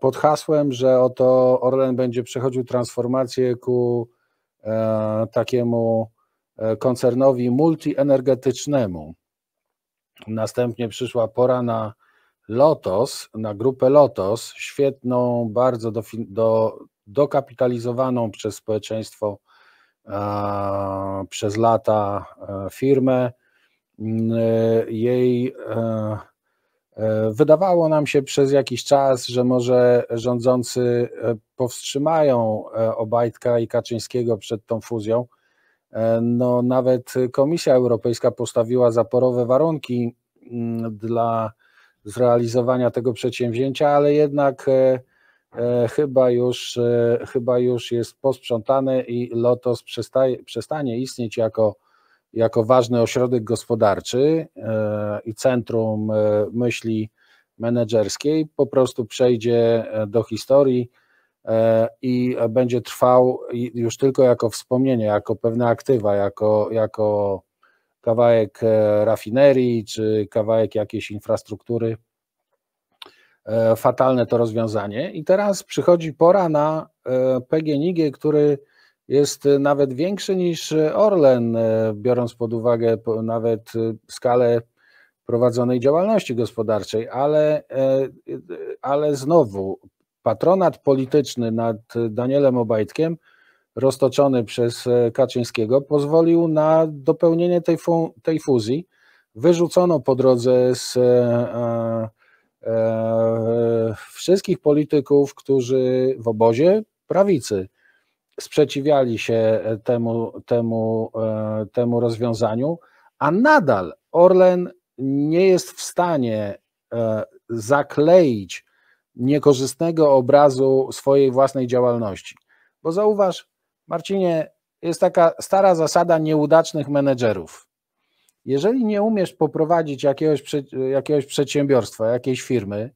pod hasłem, że oto Orlen będzie przechodził transformację ku takiemu koncernowi multienergetycznemu. Następnie przyszła pora na Lotos, na grupę Lotos, świetną, bardzo do, do, dokapitalizowaną przez społeczeństwo a, przez lata e, firmę. Mm, e, jej e, wydawało nam się przez jakiś czas, że może rządzący powstrzymają Obajtka i Kaczyńskiego przed tą fuzją. No, nawet Komisja Europejska postawiła zaporowe warunki mm, dla zrealizowania tego przedsięwzięcia, ale jednak e, e, chyba już, e, chyba już jest posprzątane i Lotos przestaje, przestanie istnieć jako, jako ważny ośrodek gospodarczy i centrum myśli menedżerskiej, po prostu przejdzie do historii i będzie trwał już tylko jako wspomnienie, jako pewne aktywa, jako, jako kawałek e, rafinerii czy kawałek jakiejś infrastruktury. E, fatalne to rozwiązanie. I teraz przychodzi pora na e, PGNiG, który jest nawet większy niż Orlen, biorąc pod uwagę nawet skalę prowadzonej działalności gospodarczej, ale, ale znowu patronat polityczny nad Danielem Obajtkiem roztoczony przez e, Kaczyńskiego pozwolił na dopełnienie tej, fu tej fuzji. Wyrzucono po drodze z e, e, e, wszystkich polityków, którzy w obozie prawicy sprzeciwiali się temu, temu, e, temu rozwiązaniu, a nadal Orlen nie jest w stanie e, zakleić niekorzystnego obrazu swojej własnej działalności. Bo zauważ, Marcinie, jest taka stara zasada nieudacznych menedżerów. Jeżeli nie umiesz poprowadzić jakiegoś, jakiegoś przedsiębiorstwa, jakiejś firmy,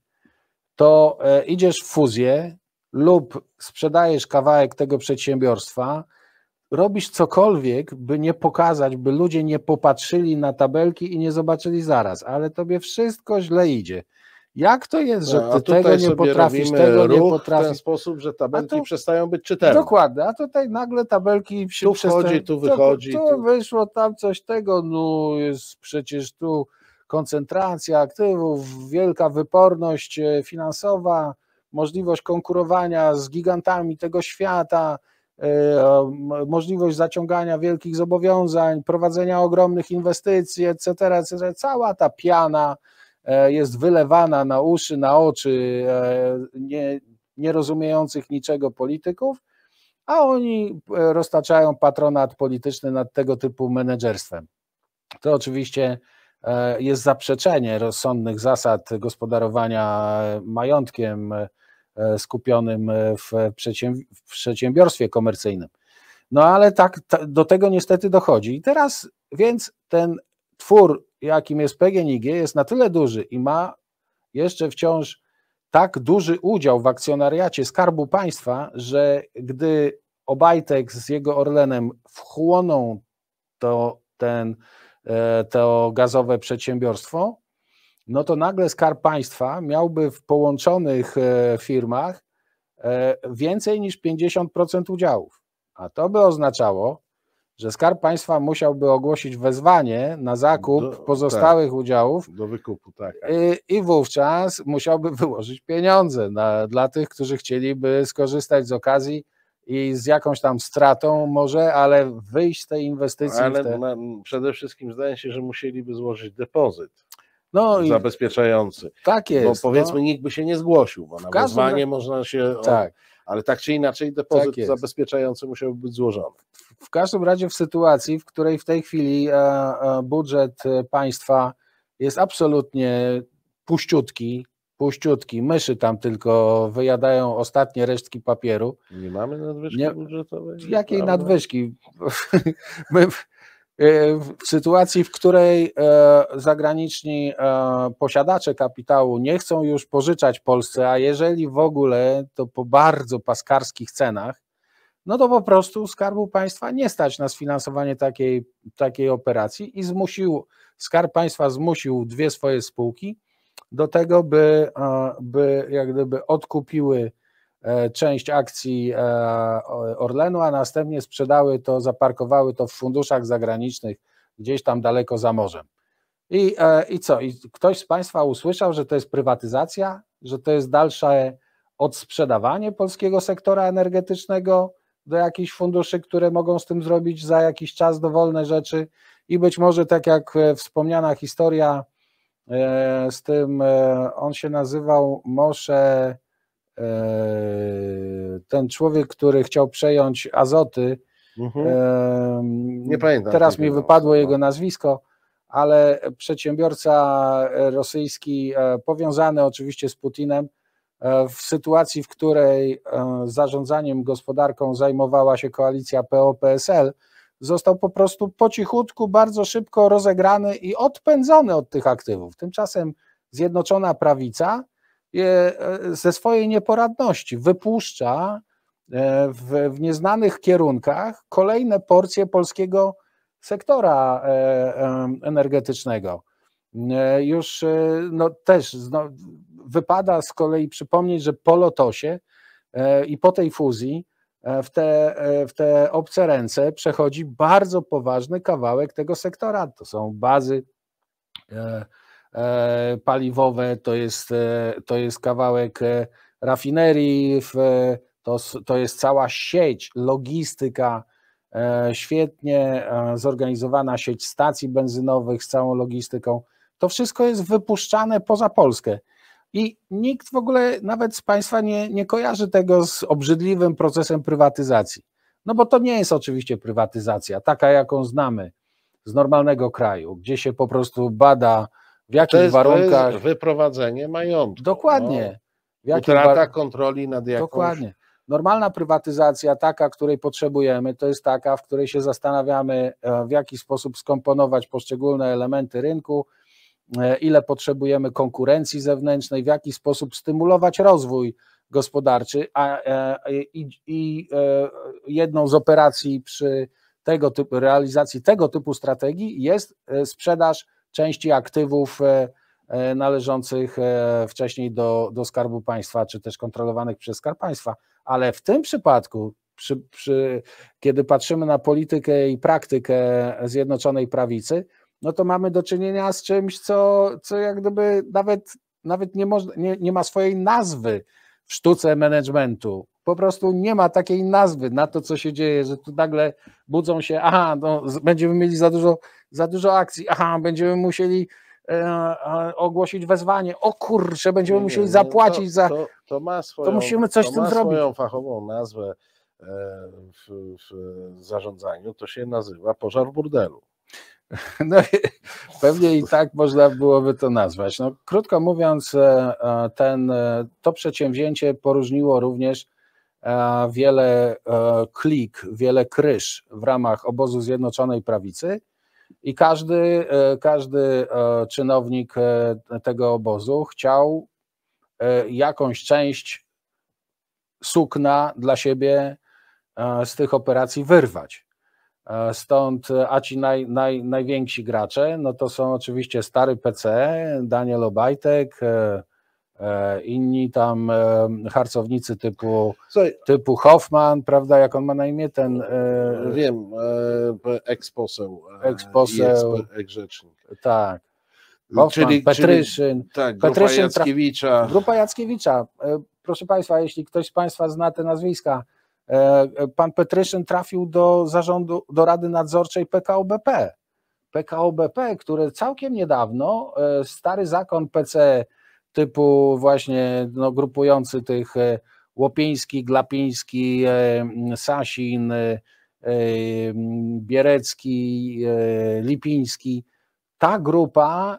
to e, idziesz w fuzję lub sprzedajesz kawałek tego przedsiębiorstwa, robisz cokolwiek, by nie pokazać, by ludzie nie popatrzyli na tabelki i nie zobaczyli zaraz, ale tobie wszystko źle idzie. Jak to jest, że e, ty tego nie potrafisz, tego nie potrafisz? w ten sposób, że tabelki to, przestają być czytelne. Dokładnie, a tutaj nagle tabelki się Tu wchodzi, tu wychodzi. Tu, tu, wyszło tam coś tego, no jest przecież tu koncentracja aktywów, wielka wyporność e, finansowa, możliwość konkurowania z gigantami tego świata, e, możliwość zaciągania wielkich zobowiązań, prowadzenia ogromnych inwestycji, etc., etc. Cała ta piana E, jest wylewana na uszy, na oczy e, nie, rozumiejących niczego polityków, a oni e, roztaczają patronat polityczny nad tego typu menedżerstwem. To oczywiście jest zaprzeczenie rozsądnych zasad gospodarowania majątkiem skupionym w, przedsiębiorstwie komercyjnym. No ale tak do tego niestety dochodzi. I teraz więc ten twór jakim jest PGNiG, jest na tyle duży i ma jeszcze wciąż tak duży udział w akcjonariacie Skarbu Państwa, że gdy Obajtek z jego Orlenem wchłoną to, ten, e, to gazowe przedsiębiorstwo, no to nagle Skarb Państwa miałby w połączonych e, firmach e, więcej niż 50% udziałów. A to by oznaczało, że Skarb Państwa musiałby ogłosić wezwanie na zakup do, pozostałych tak, udziałów. Do wykupu, tak. I, tak. y, i wówczas musiałby wyłożyć pieniądze na, dla tych, którzy chcieliby skorzystać z okazji i z jakąś tam stratą może, ale wyjść z tej inwestycji. Ale te... na, przede wszystkim zdaje się, że musieliby złożyć depozyt. No zabezpieczający. I tak jest. Bo powiedzmy, no. nikt by się nie zgłosił, bo na wezwanie można się. Tak. O ale tak czy inaczej depozyt tak zabezpieczający musiał być złożony. W każdym razie w sytuacji, w której w tej chwili e, e, budżet e, państwa jest absolutnie puściutki, puściutki, myszy tam tylko wyjadają ostatnie resztki papieru. Nie mamy nadwyżki nie, budżetowej? Jakiej nadwyżki? My, E, w sytuacji, w której e, zagraniczni e, posiadacze kapitału nie chcą już pożyczać Polsce, a jeżeli w ogóle, to po bardzo paskarskich cenach, no to po prostu Skarbu Państwa nie stać na sfinansowanie takiej, takiej operacji i zmusił, Skarb Państwa zmusił dwie swoje spółki do tego, by, by jak gdyby odkupiły E, część akcji e, Orlenu, a następnie sprzedały to, zaparkowały to w funduszach zagranicznych gdzieś tam daleko za morzem. I, e, i co? I ktoś z Państwa usłyszał, że to jest prywatyzacja, że to jest dalsze odsprzedawanie polskiego sektora energetycznego do jakichś funduszy, które mogą z tym zrobić za jakiś czas dowolne rzeczy. I być może, tak jak wspomniana historia z tym, on się nazywał Moshe Eee, ten człowiek, który chciał przejąć azoty, mhm. nie pamiętam. Teraz mi wypadło jego no. nazwisko, ale przedsiębiorca e, rosyjski, e, powiązany oczywiście z Putinem, e, w sytuacji, w której zarządzaniem gospodarką zajmowała się koalicja PO-PSL, został po prostu po cichutku, bardzo szybko rozegrany i odpędzony od tych aktywów. Tymczasem Zjednoczona Prawica E, ze swojej nieporadności wypuszcza e, w, w nieznanych kierunkach kolejne porcje polskiego sektora e, energetycznego. Już no, też no, wypada z kolei przypomnieć, że po lotosie i po tej fuzji w te, w te obce ręce przechodzi bardzo poważny kawałek tego sektora. To są bazy E, paliwowe, to jest, e, to jest kawałek e, rafinerii, to, to jest cała sieć, logistyka, świetnie zorganizowana sieć stacji benzynowych z całą logistyką. To wszystko jest wypuszczane poza Polskę. I nikt w ogóle, nawet z Państwa, nie, nie kojarzy tego z obrzydliwym procesem prywatyzacji. No bo to nie jest oczywiście prywatyzacja, taka jaką znamy z normalnego kraju, gdzie się po prostu bada w jakich to jest, warunkach? To jest wyprowadzenie majątku. Dokładnie. No, utrata war... kontroli nad jakąś... Dokładnie. Normalna prywatyzacja, taka, której potrzebujemy, to jest taka, w której się zastanawiamy, e, w jaki sposób skomponować poszczególne elementy rynku, e, ile potrzebujemy konkurencji zewnętrznej, w jaki sposób stymulować rozwój gospodarczy. A, e, i, i jedną z operacji przy tego typu, realizacji tego typu strategii jest sprzedaż części aktywów e, e, należących e, wcześniej do, do Skarbu Państwa, czy też kontrolowanych przez Skarb Państwa. Ale w tym przypadku, przy, przy, kiedy patrzymy na politykę i praktykę Zjednoczonej Prawicy, no to mamy do czynienia z czymś, co, co jak gdyby nawet, nawet nie, nie, nie ma swojej nazwy sztuce managementu. Po prostu nie ma takiej nazwy na to, co się dzieje, że tu nagle budzą się, aha, no, będziemy mieli za dużo, za dużo akcji, aha, będziemy musieli e, ogłosić wezwanie, o kurczę, będziemy nie, musieli nie, zapłacić to, za... To, to, ma swoją, to musimy coś to z tym ma zrobić. fachową nazwę e, w, w zarządzaniu, to się nazywa pożar burdelu. No pewnie i tak można byłoby to nazwać. No, krótko mówiąc, e, e, ten, e, to przedsięwzięcie poróżniło również wiele klik, wiele kryż w ramach obozu Zjednoczonej Prawicy i każdy, każdy czynownik tego obozu chciał jakąś część sukna dla siebie z tych operacji wyrwać. E, stąd e, a ci naj, naj, najwięksi gracze, no to są oczywiście stary PC, Daniel Obajtek, e, inni tam harcownicy typu, typu Hoffman, prawda, jak on ma na imię ten... Wiem, eksposeł. Eksposeł. Egrzecznik. Tak. Hoffman, czyli, Petryszyn. Czyli, tak, grupa Petryszyn, Jackiewicza. Grupa Jackiewicza. Proszę Państwa, jeśli ktoś z Państwa zna te nazwiska, E, e, pan Petryszyn trafił do zarządu, do Rady Nadzorczej PKOBP, PKOBP, które całkiem niedawno e, stary zakon PC typu właśnie no, grupujący tych Łopiński, Glapiński, Sasin, Bierecki, Lipiński. Ta grupa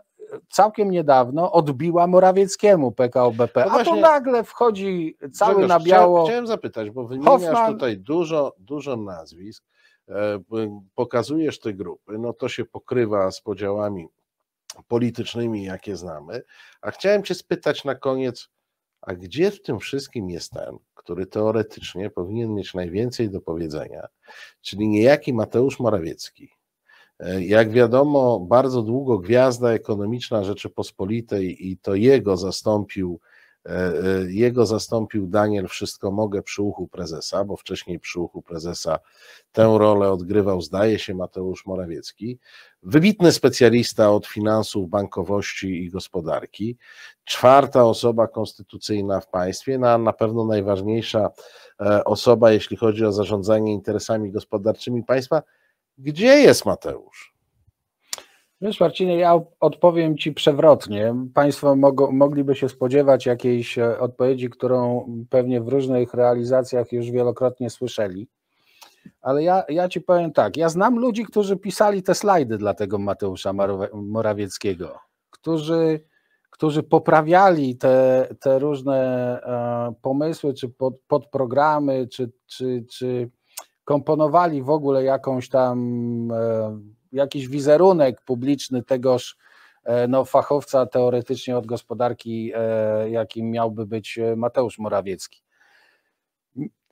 całkiem niedawno odbiła Morawieckiemu PKOBP. BP, no a to nagle wchodzi cały Grzegorz, na biało. Chciałem zapytać, bo wymieniasz Hoffman... tutaj dużo, dużo nazwisk, e, pokazujesz te grupy, no to się pokrywa z podziałami politycznymi, jakie znamy, a chciałem cię spytać na koniec, a gdzie w tym wszystkim jest ten, który teoretycznie powinien mieć najwięcej do powiedzenia, czyli niejaki Mateusz Morawiecki, E, jak wiadomo, bardzo długo gwiazda ekonomiczna Rzeczypospolitej i to jego zastąpił, e, e, jego zastąpił Daniel Wszystko Mogę przy uchu prezesa, bo wcześniej przy uchu prezesa tę rolę odgrywał, zdaje się, Mateusz Morawiecki. Wybitny specjalista od finansów, bankowości i gospodarki. Czwarta osoba konstytucyjna w państwie, no, a na pewno najważniejsza osoba, jeśli chodzi o zarządzanie interesami gospodarczymi państwa – gdzie jest Mateusz? Wiesz Marcinie, ja odpowiem Ci przewrotnie. Państwo mogą, mogliby się spodziewać jakiejś e, odpowiedzi, którą pewnie w różnych realizacjach już wielokrotnie słyszeli. Ale ja, ja Ci powiem tak, ja znam ludzi, którzy pisali te slajdy dla tego Mateusza Morawieckiego, którzy, którzy poprawiali te, te różne e, pomysły, czy pod, podprogramy, czy, czy, czy komponowali w ogóle jakąś tam, e, jakiś wizerunek publiczny tegoż e, no, fachowca teoretycznie od gospodarki, e, jakim miałby być Mateusz Morawiecki.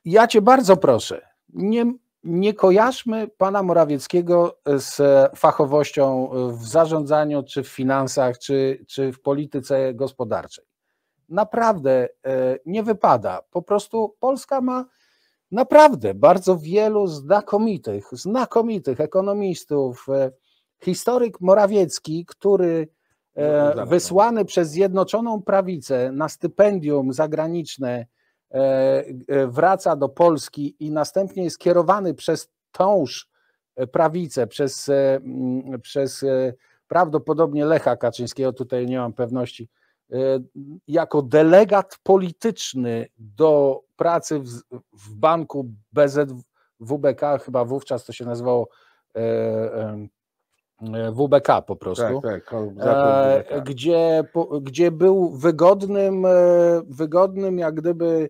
Ja cię bardzo proszę, nie, nie kojarzmy pana Morawieckiego z fachowością w zarządzaniu, czy w finansach, czy, czy w polityce gospodarczej. Naprawdę nie wypada. Po prostu Polska ma naprawdę bardzo wielu znakomitych, znakomitych ekonomistów. E, historyk Morawiecki, który e, no, no, no. wysłany przez Zjednoczoną Prawicę na stypendium zagraniczne e, wraca do Polski i następnie jest kierowany przez tąż prawicę, przez, przez prawdopodobnie Lecha Kaczyńskiego, tutaj nie mam pewności, E, jako delegat polityczny do pracy w, w banku BZWBK, chyba wówczas to się nazywało e, e, WBK po prostu, tak, tak, WBK. Gdzie, gdzie był wygodnym, wygodnym jak gdyby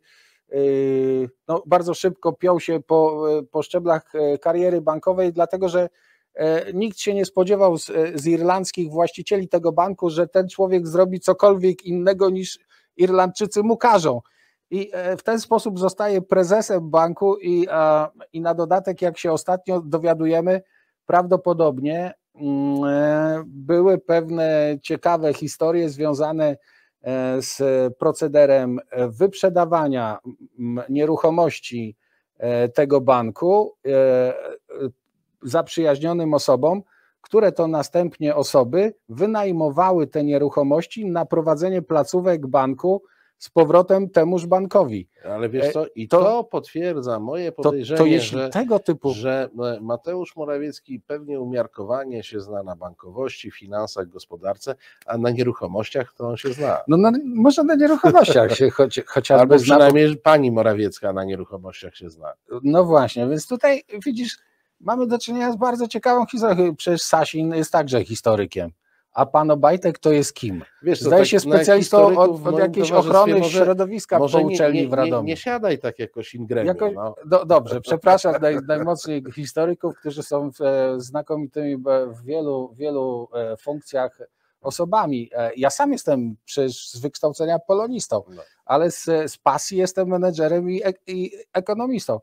no, bardzo szybko piął się po, po szczeblach kariery bankowej, dlatego że E, nikt się nie spodziewał z, e, z, irlandzkich właścicieli tego banku, że ten człowiek zrobi cokolwiek innego niż Irlandczycy mu każą. I e, w ten sposób zostaje prezesem banku i, i na dodatek, jak się ostatnio dowiadujemy, prawdopodobnie mm, były pewne ciekawe historie związane z procederem wyprzedawania nieruchomości tego banku zaprzyjaźnionym osobom, które to następnie osoby wynajmowały te nieruchomości na prowadzenie placówek banku z powrotem temuż bankowi. Ale wiesz e, co, i to, to potwierdza moje podejrzenie, to, to jeśli że, tego typu... że e, Mateusz Morawiecki pewnie umiarkowanie się zna na bankowości, finansach, gospodarce, a na nieruchomościach to on się zna. No na, no, może na nieruchomościach się choć, chociażby Albo przynajmniej zna, pani Morawiecka na nieruchomościach się zna. No właśnie, więc tutaj widzisz, mamy do czynienia z bardzo ciekawą historią. Przecież Sasin jest także historykiem. A pan Obajtek to jest kim? Wiesz, Zdaje tak się specjalistą od, od jakiejś ochrony środowiska może po uczelni nie, nie, w Radomiu. Nie, nie siadaj tak jakoś in jako, no. do, Dobrze, przepraszam naj, najmocniej historyków, którzy są e, znakomitymi w wielu, wielu e, funkcjach osobami. E, ja sam jestem przecież z wykształcenia polonistą, no. ale z, z pasji jestem menedżerem i, i ekonomistą.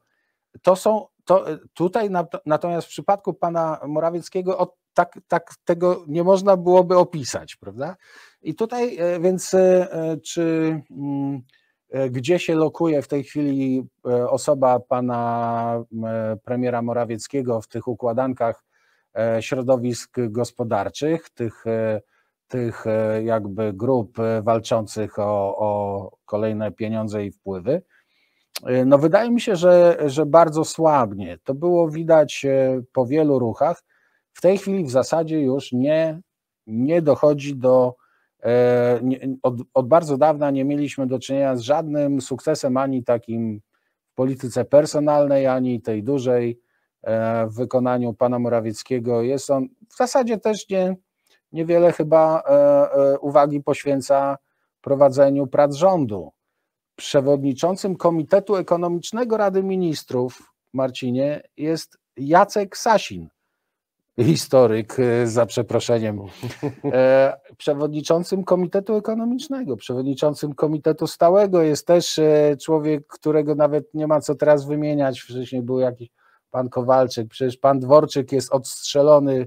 To są to e, tutaj natomiast w przypadku pana Morawieckiego od, tak, tak tego nie można byłoby opisać, prawda? I tutaj e, więc e, czy mm, gdzie się lokuje w tej chwili osoba pana premiera Morawieckiego w tych układankach środowisk gospodarczych, tych, tych jakby grup walczących o, o kolejne pieniądze i wpływy? E, no wydaje mi się, że, że bardzo słabnie. To było widać e, po wielu ruchach. W tej chwili w zasadzie już nie, nie dochodzi do. E, od, od bardzo dawna nie mieliśmy do czynienia z żadnym sukcesem ani takim w polityce personalnej, ani tej dużej w wykonaniu pana Morawieckiego. Jest on w zasadzie też nie, niewiele chyba uwagi poświęca prowadzeniu prac rządu przewodniczącym Komitetu Ekonomicznego Rady Ministrów, Marcinie, jest Jacek Sasin, historyk e, za przeproszeniem, e, przewodniczącym Komitetu Ekonomicznego, przewodniczącym Komitetu Stałego jest też e, człowiek, którego nawet nie ma co teraz wymieniać, wcześniej był jakiś pan Kowalczyk, przecież pan Dworczyk jest odstrzelony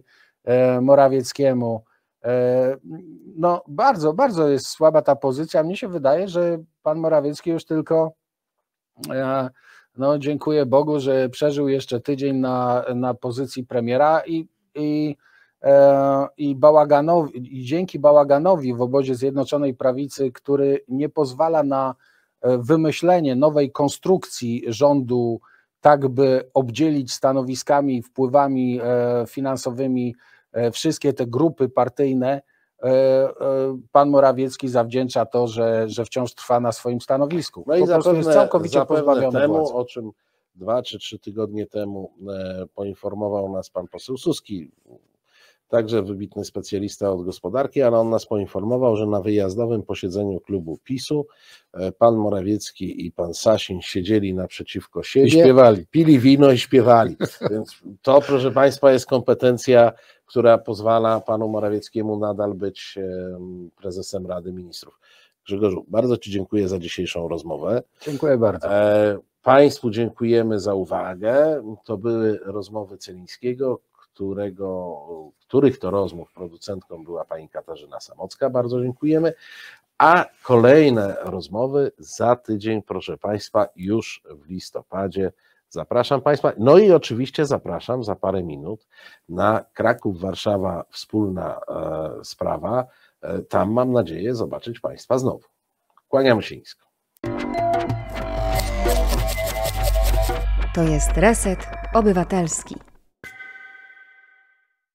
Morawieckiemu, E, no, bardzo, bardzo jest słaba ta pozycja. Mnie się wydaje, że pan Morawiecki już tylko. E, no, dziękuję Bogu, że przeżył jeszcze tydzień na, na pozycji premiera i, i, e, i, bałaganowi, i dzięki bałaganowi w obozie Zjednoczonej Prawicy, który nie pozwala na wymyślenie nowej konstrukcji rządu, tak by obdzielić stanowiskami, wpływami finansowymi E, wszystkie te grupy partyjne, e, e, pan Morawiecki zawdzięcza to, że, że wciąż trwa na swoim stanowisku. No i po zapewne, jest całkowicie pozbawiony temu, władzy. o czym dwa czy trzy tygodnie temu poinformował nas pan poseł Suski, także wybitny specjalista od gospodarki, ale on nas poinformował, że na wyjazdowym posiedzeniu klubu PiSu pan Morawiecki i pan Sasin siedzieli naprzeciwko siebie, I śpiewali. pili wino i śpiewali. Więc to, proszę państwa, jest kompetencja która pozwala panu Morawieckiemu nadal być prezesem Rady Ministrów. Grzegorzu, bardzo Ci dziękuję za dzisiejszą rozmowę. Dziękuję bardzo. E, państwu dziękujemy za uwagę. To były rozmowy Celińskiego, którego, których to rozmów producentką była pani Katarzyna Samocka. Bardzo dziękujemy. A kolejne rozmowy za tydzień, proszę Państwa, już w listopadzie. Zapraszam Państwa. No i oczywiście zapraszam za parę minut na Kraków, Warszawa, wspólna e, sprawa. E, tam mam nadzieję zobaczyć Państwa znowu. Kłaniam się nisko. To jest Reset Obywatelski.